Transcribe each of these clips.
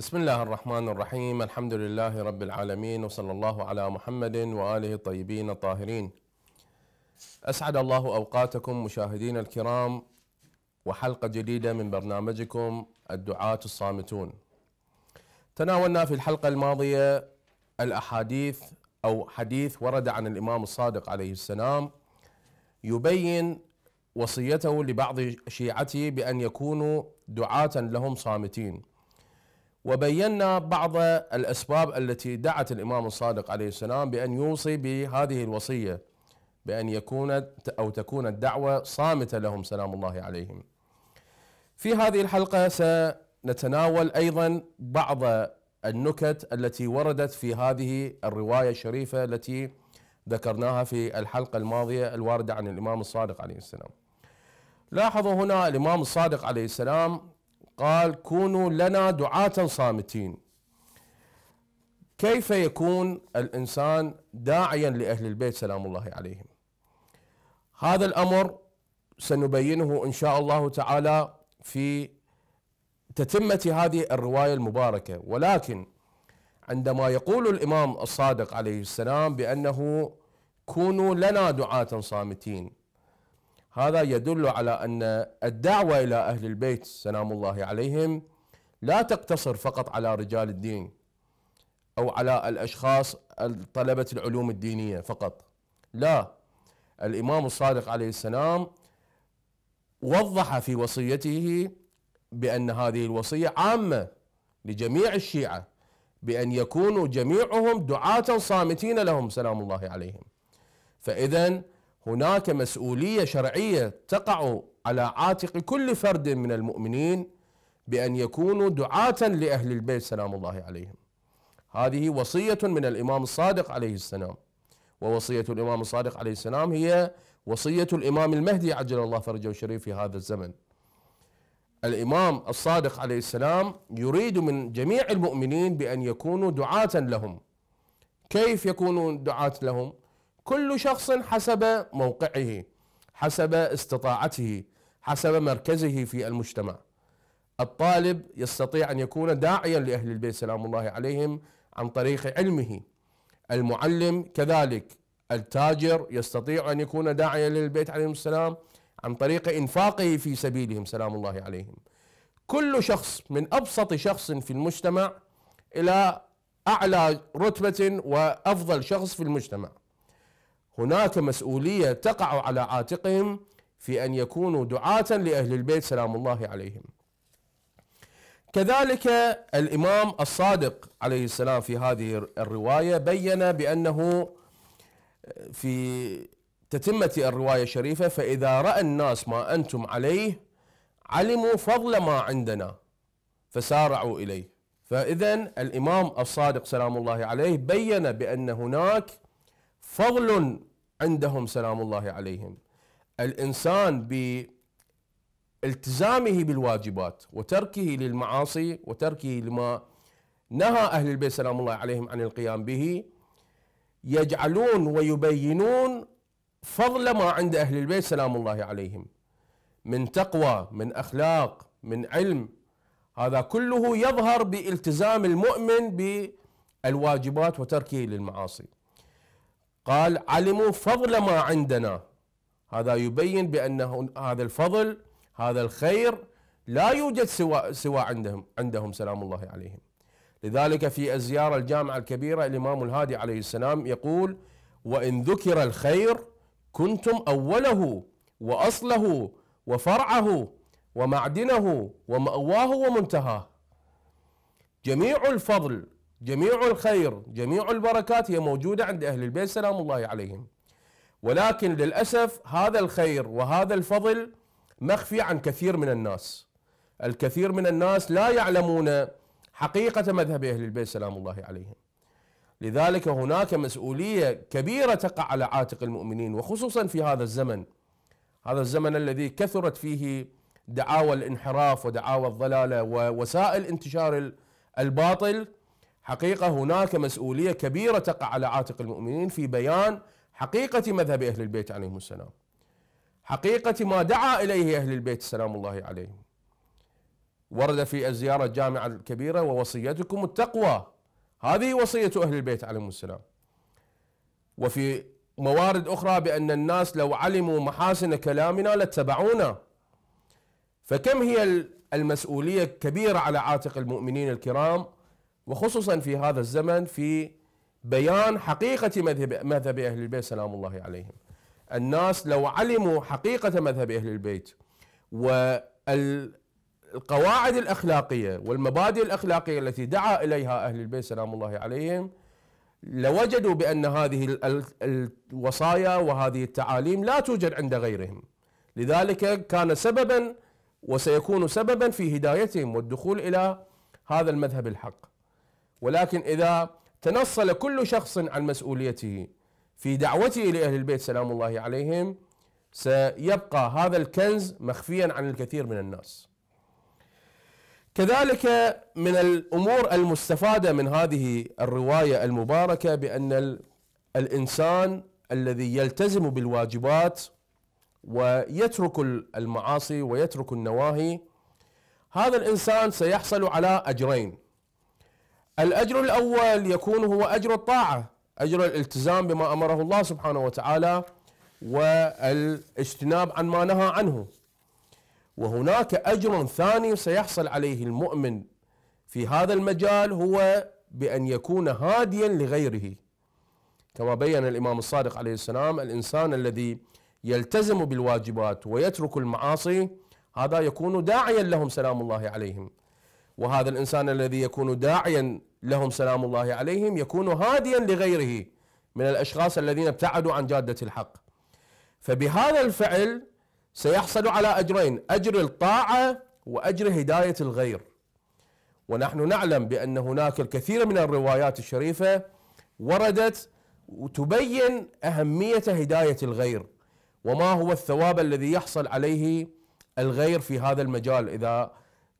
بسم الله الرحمن الرحيم الحمد لله رب العالمين وصلى الله على محمد واله الطيبين الطاهرين اسعد الله اوقاتكم مشاهدينا الكرام وحلقه جديده من برنامجكم الدعاه الصامتون تناولنا في الحلقه الماضيه الاحاديث او حديث ورد عن الامام الصادق عليه السلام يبين وصيته لبعض شيعته بان يكونوا دعاه لهم صامتين وبينا بعض الأسباب التي دعت الإمام الصادق عليه السلام بأن يوصي بهذه الوصية بأن يكون أو تكون الدعوة صامتة لهم سلام الله عليهم في هذه الحلقة سنتناول أيضا بعض النكت التي وردت في هذه الرواية الشريفة التي ذكرناها في الحلقة الماضية الواردة عن الإمام الصادق عليه السلام لاحظوا هنا الإمام الصادق عليه السلام قال كونوا لنا دعاة صامتين كيف يكون الإنسان داعيا لأهل البيت سلام الله عليهم هذا الأمر سنبينه إن شاء الله تعالى في تتمة هذه الرواية المباركة ولكن عندما يقول الإمام الصادق عليه السلام بأنه كونوا لنا دعاة صامتين هذا يدل على ان الدعوه الى اهل البيت سلام الله عليهم لا تقتصر فقط على رجال الدين او على الاشخاص طلبه العلوم الدينيه فقط لا الامام الصادق عليه السلام وضح في وصيته بان هذه الوصيه عامه لجميع الشيعه بان يكونوا جميعهم دعاة صامتين لهم سلام الله عليهم فاذا هناك مسؤوليه شرعيه تقع على عاتق كل فرد من المؤمنين بان يكونوا دعاة لاهل البيت سلام الله عليهم. هذه وصيه من الامام الصادق عليه السلام. ووصيه الامام الصادق عليه السلام هي وصيه الامام المهدي عجل الله فرجه الشريف في هذا الزمن. الامام الصادق عليه السلام يريد من جميع المؤمنين بان يكونوا دعاة لهم. كيف يكونون دعاة لهم؟ كل شخص حسب موقعه حسب استطاعته حسب مركزه في المجتمع الطالب يستطيع ان يكون داعيا لاهل البيت سلام الله عليهم عن طريق علمه المعلم كذلك التاجر يستطيع ان يكون داعيا للبيت عليهم السلام عن طريق انفاقه في سبيلهم سلام الله عليهم كل شخص من ابسط شخص في المجتمع الى اعلى رتبه وافضل شخص في المجتمع هناك مسؤولية تقع على عاتقهم في أن يكونوا دعاة لأهل البيت سلام الله عليهم كذلك الإمام الصادق عليه السلام في هذه الرواية بين بأنه في تتمة الرواية الشريفة فإذا رأى الناس ما أنتم عليه علموا فضل ما عندنا فسارعوا إليه فإذا الإمام الصادق سلام الله عليه بين بأن هناك فضل عندهم سلام الله عليهم الإنسان بالتزامه بالواجبات وتركه للمعاصي وتركه لما نهى أهل البيت سلام الله عليهم عن القيام به يجعلون ويبينون فضل ما عند أهل البيت سلام الله عليهم من تقوى من أخلاق من علم هذا كله يظهر بالتزام المؤمن بالواجبات وتركه للمعاصي قال علموا فضل ما عندنا هذا يبين بأن هذا الفضل هذا الخير لا يوجد سوى, سوى عندهم عندهم سلام الله عليهم لذلك في الزيارة الجامعة الكبيرة الإمام الهادي عليه السلام يقول وإن ذكر الخير كنتم أوله وأصله وفرعه ومعدنه ومأواه ومنتهاه جميع الفضل جميع الخير جميع البركات هي موجودة عند أهل البيت سلام الله عليهم ولكن للأسف هذا الخير وهذا الفضل مخفي عن كثير من الناس الكثير من الناس لا يعلمون حقيقة مذهب أهل البيت سلام الله عليهم لذلك هناك مسؤولية كبيرة تقع على عاتق المؤمنين وخصوصا في هذا الزمن هذا الزمن الذي كثرت فيه دعاوى الانحراف ودعاوى الضلالة ووسائل انتشار الباطل حقيقه هناك مسؤوليه كبيره تقع على عاتق المؤمنين في بيان حقيقه مذهب اهل البيت عليهم السلام. حقيقه ما دعا اليه اهل البيت سلام الله عليهم. ورد في الزياره الجامعه الكبيره ووصيتكم التقوى هذه وصيه اهل البيت عليهم السلام. وفي موارد اخرى بان الناس لو علموا محاسن كلامنا لاتبعونا. فكم هي المسؤوليه الكبيرة على عاتق المؤمنين الكرام وخصوصا في هذا الزمن في بيان حقيقة مذهب, مذهب أهل البيت سلام الله عليهم الناس لو علموا حقيقة مذهب أهل البيت والقواعد الأخلاقية والمبادئ الأخلاقية التي دعا إليها أهل البيت سلام الله عليهم لوجدوا بأن هذه الوصايا وهذه التعاليم لا توجد عند غيرهم لذلك كان سببا وسيكون سببا في هدايتهم والدخول إلى هذا المذهب الحق ولكن إذا تنصل كل شخص عن مسؤوليته في دعوته لأهل البيت سلام الله عليهم سيبقى هذا الكنز مخفيا عن الكثير من الناس كذلك من الامور المستفاده من هذه الروايه المباركه بان الانسان الذي يلتزم بالواجبات ويترك المعاصي ويترك النواهي هذا الانسان سيحصل على اجرين الأجر الأول يكون هو أجر الطاعة أجر الالتزام بما أمره الله سبحانه وتعالى والاجتناب عن ما نهى عنه وهناك أجر ثاني سيحصل عليه المؤمن في هذا المجال هو بأن يكون هاديا لغيره كما بين الإمام الصادق عليه السلام الإنسان الذي يلتزم بالواجبات ويترك المعاصي هذا يكون داعيا لهم سلام الله عليهم وهذا الانسان الذي يكون داعيا لهم سلام الله عليهم يكون هاديا لغيره من الاشخاص الذين ابتعدوا عن جاده الحق. فبهذا الفعل سيحصل على اجرين، اجر الطاعه واجر هدايه الغير. ونحن نعلم بان هناك الكثير من الروايات الشريفه وردت وتبين اهميه هدايه الغير وما هو الثواب الذي يحصل عليه الغير في هذا المجال اذا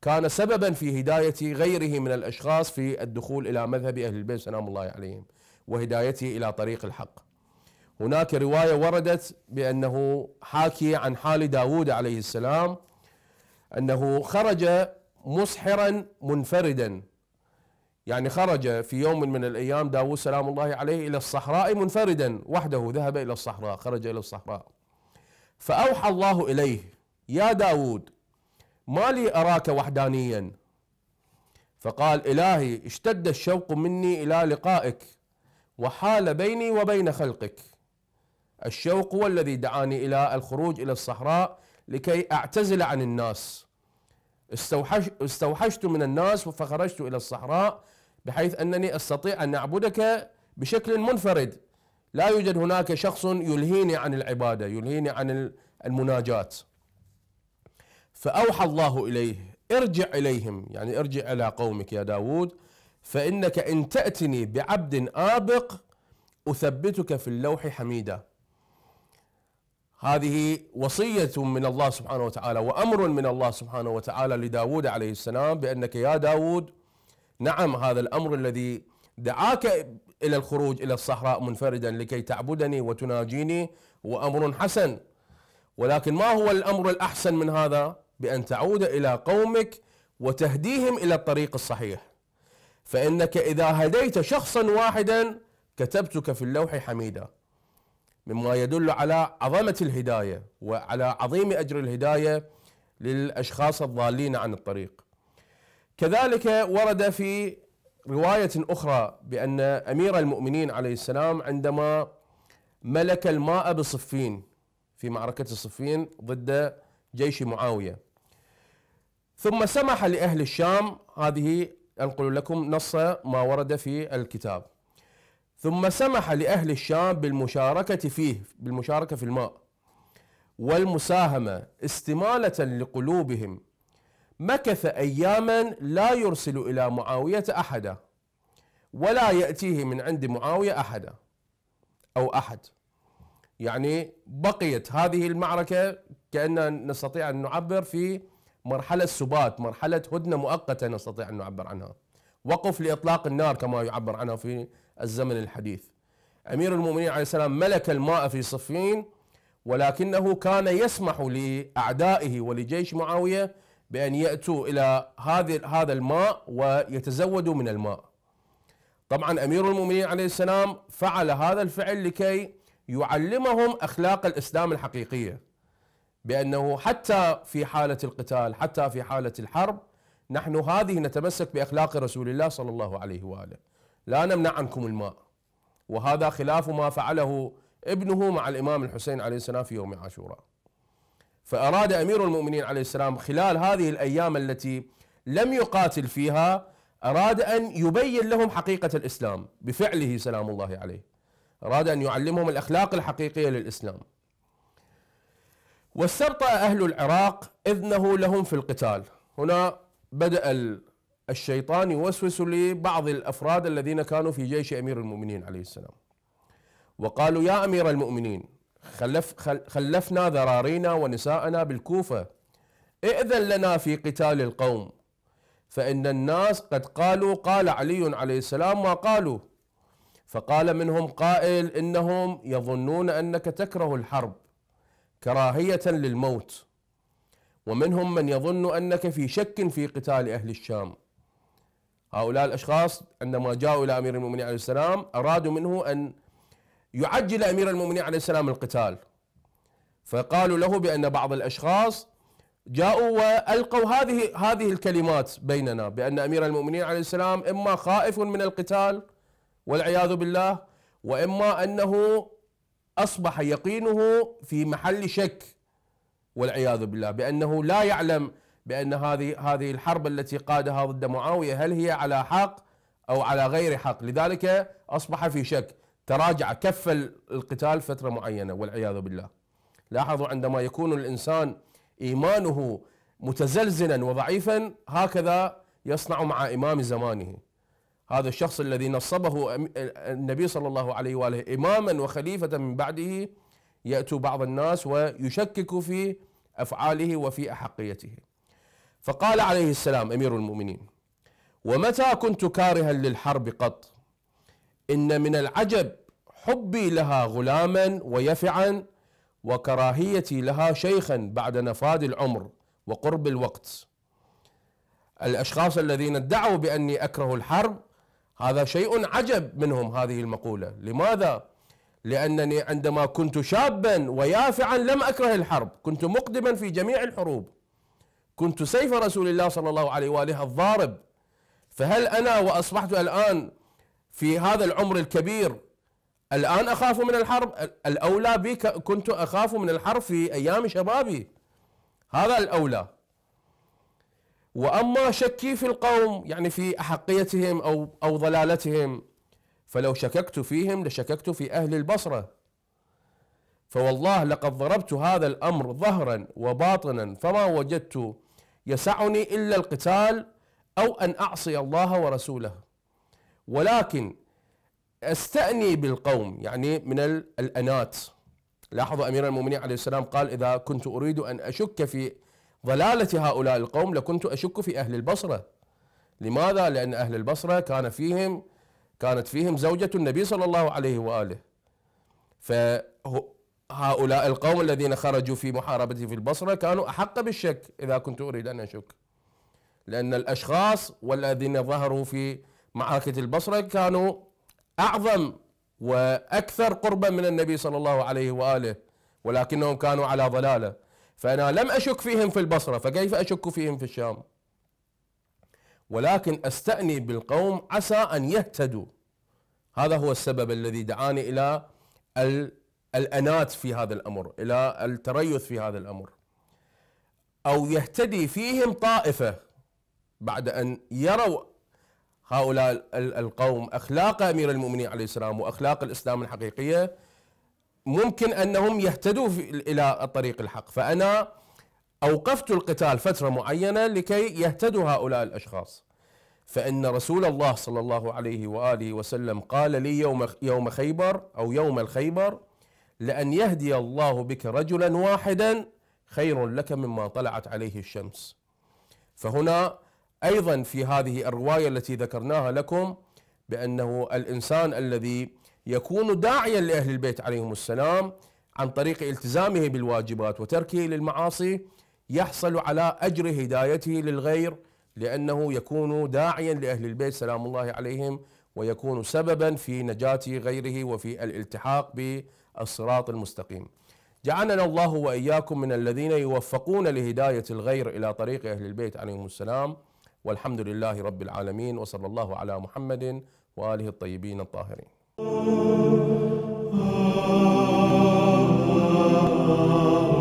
كان سببا في هداية غيره من الأشخاص في الدخول إلى مذهب أهل البيت سلام الله عليهم وهدايته إلى طريق الحق هناك رواية وردت بأنه حاكي عن حال داود عليه السلام أنه خرج مسحرا منفردا يعني خرج في يوم من الأيام داود سلام الله عليه إلى الصحراء منفردا وحده ذهب إلى الصحراء خرج إلى الصحراء فأوحى الله إليه يا داود ما لي أراك وحدانيا فقال إلهي اشتد الشوق مني إلى لقائك وحال بيني وبين خلقك الشوق هو الذي دعاني إلى الخروج إلى الصحراء لكي أعتزل عن الناس استوحشت من الناس فخرجت إلى الصحراء بحيث أنني أستطيع أن أعبدك بشكل منفرد لا يوجد هناك شخص يلهيني عن العبادة يلهيني عن المناجات فأوحى الله إليه ارجع إليهم يعني ارجع إلى قومك يا داود فإنك إن تأتني بعبد آبق أثبتك في اللوح حميدا هذه وصية من الله سبحانه وتعالى وأمر من الله سبحانه وتعالى لداود عليه السلام بأنك يا داود نعم هذا الأمر الذي دعاك إلى الخروج إلى الصحراء منفردا لكي تعبدني وتناجيني وأمر حسن ولكن ما هو الأمر الأحسن من هذا بأن تعود إلى قومك وتهديهم إلى الطريق الصحيح فإنك إذا هديت شخصا واحدا كتبتك في اللوح حميدا مما يدل على عظمة الهداية وعلى عظيم أجر الهداية للأشخاص الضالين عن الطريق كذلك ورد في رواية أخرى بأن أمير المؤمنين عليه السلام عندما ملك الماء بصفين في معركة صفين ضد جيش معاوية ثم سمح لأهل الشام هذه أنقل لكم نص ما ورد في الكتاب ثم سمح لأهل الشام بالمشاركة فيه بالمشاركة في الماء والمساهمة استمالة لقلوبهم مكث أياما لا يرسل إلى معاوية أحدا ولا يأتيه من عند معاوية أحدا أو أحد يعني بقيت هذه المعركة كأننا نستطيع أن نعبر في مرحلة سبات مرحلة هدنة مؤقتة نستطيع أن نعبر عنها وقف لإطلاق النار كما يعبر عنها في الزمن الحديث أمير المؤمنين عليه السلام ملك الماء في صفين ولكنه كان يسمح لأعدائه ولجيش معاوية بأن يأتوا إلى هذه هذا الماء ويتزودوا من الماء طبعا أمير المؤمنين عليه السلام فعل هذا الفعل لكي يعلمهم أخلاق الإسلام الحقيقية بانه حتى في حاله القتال حتى في حاله الحرب نحن هذه نتمسك باخلاق رسول الله صلى الله عليه واله لا نمنع عنكم الماء وهذا خلاف ما فعله ابنه مع الامام الحسين عليه السلام في يوم عاشوراء فاراد امير المؤمنين عليه السلام خلال هذه الايام التي لم يقاتل فيها اراد ان يبين لهم حقيقه الاسلام بفعله سلام الله عليه اراد ان يعلمهم الاخلاق الحقيقيه للاسلام واستبطأ أهل العراق إذنه لهم في القتال هنا بدأ الشيطان يوسوس لبعض الأفراد الذين كانوا في جيش أمير المؤمنين عليه السلام وقالوا يا أمير المؤمنين خلف خلفنا ذرارينا ونساءنا بالكوفة ائذن لنا في قتال القوم فإن الناس قد قالوا قال علي عليه السلام ما قالوا فقال منهم قائل إنهم يظنون أنك تكره الحرب كراهية للموت ومنهم من يظن أنك في شك في قتال أهل الشام هؤلاء الأشخاص عندما جاءوا إلى أمير المؤمنين عليه السلام أرادوا منه أن يعجل أمير المؤمنين عليه السلام القتال فقالوا له بأن بعض الأشخاص جاءوا وألقوا هذه هذه الكلمات بيننا بأن أمير المؤمنين عليه السلام إما خائف من القتال والعياذ بالله وإما أنه اصبح يقينه في محل شك والعياذ بالله بانه لا يعلم بان هذه هذه الحرب التي قادها ضد معاويه هل هي على حق او على غير حق لذلك اصبح في شك تراجع كف القتال فتره معينه والعياذ بالله لاحظوا عندما يكون الانسان ايمانه متزلزلا وضعيفا هكذا يصنع مع امام زمانه هذا الشخص الذي نصبه النبي صلى الله عليه واله اماما وخليفه من بعده ياتوا بعض الناس ويشكك في افعاله وفي احقيته. فقال عليه السلام امير المؤمنين: ومتى كنت كارها للحرب قط؟ ان من العجب حبي لها غلاما ويفعا وكراهيتي لها شيخا بعد نفاد العمر وقرب الوقت. الاشخاص الذين ادعوا باني اكره الحرب هذا شيء عجب منهم هذه المقولة لماذا؟ لأنني عندما كنت شابا ويافعا لم أكره الحرب كنت مقدما في جميع الحروب كنت سيف رسول الله صلى الله عليه وآله الضارب فهل أنا وأصبحت الآن في هذا العمر الكبير الآن أخاف من الحرب الأولى بي كنت أخاف من الحرب في أيام شبابي هذا الأولى واما شكي في القوم يعني في احقيتهم او او ضلالتهم فلو شككت فيهم لشككت في اهل البصره فوالله لقد ضربت هذا الامر ظهرا وباطنا فما وجدت يسعني الا القتال او ان اعصي الله ورسوله ولكن استأني بالقوم يعني من الأنات لاحظوا أمير المؤمنين عليه السلام قال إذا كنت أريد أن أشك في ضلالة هؤلاء القوم لكنت أشك في أهل البصرة لماذا؟ لأن أهل البصرة كان فيهم كانت فيهم زوجة النبي صلى الله عليه وآله فهؤلاء القوم الذين خرجوا في محاربته في البصرة كانوا أحق بالشك إذا كنت أريد أن أشك لأن الأشخاص والذين ظهروا في معركة البصرة كانوا أعظم وأكثر قربا من النبي صلى الله عليه وآله ولكنهم كانوا على ضلاله فأنا لم أشك فيهم في البصرة فكيف أشك فيهم في الشام ولكن أستأني بالقوم عسى أن يهتدوا هذا هو السبب الذي دعاني إلى الأنات في هذا الأمر إلى التريث في هذا الأمر أو يهتدي فيهم طائفة بعد أن يروا هؤلاء القوم أخلاق أمير المؤمنين عليه السلام وأخلاق الإسلام الحقيقية ممكن انهم يهتدوا الى الطريق الحق فانا اوقفت القتال فتره معينه لكي يهتدوا هؤلاء الاشخاص فان رسول الله صلى الله عليه واله وسلم قال لي يوم يوم خيبر او يوم الخيبر لان يهدي الله بك رجلا واحدا خير لك مما طلعت عليه الشمس فهنا ايضا في هذه الروايه التي ذكرناها لكم بانه الانسان الذي يكون داعيا لأهل البيت عليهم السلام عن طريق التزامه بالواجبات وتركه للمعاصي يحصل على أجر هدايته للغير لأنه يكون داعيا لأهل البيت سلام الله عليهم ويكون سببا في نجاة غيره وفي الالتحاق بالصراط المستقيم جعلنا الله وإياكم من الذين يوفقون لهداية الغير إلى طريق أهل البيت عليهم السلام والحمد لله رب العالمين وصلى الله على محمد وآله الطيبين الطاهرين Ah, ah,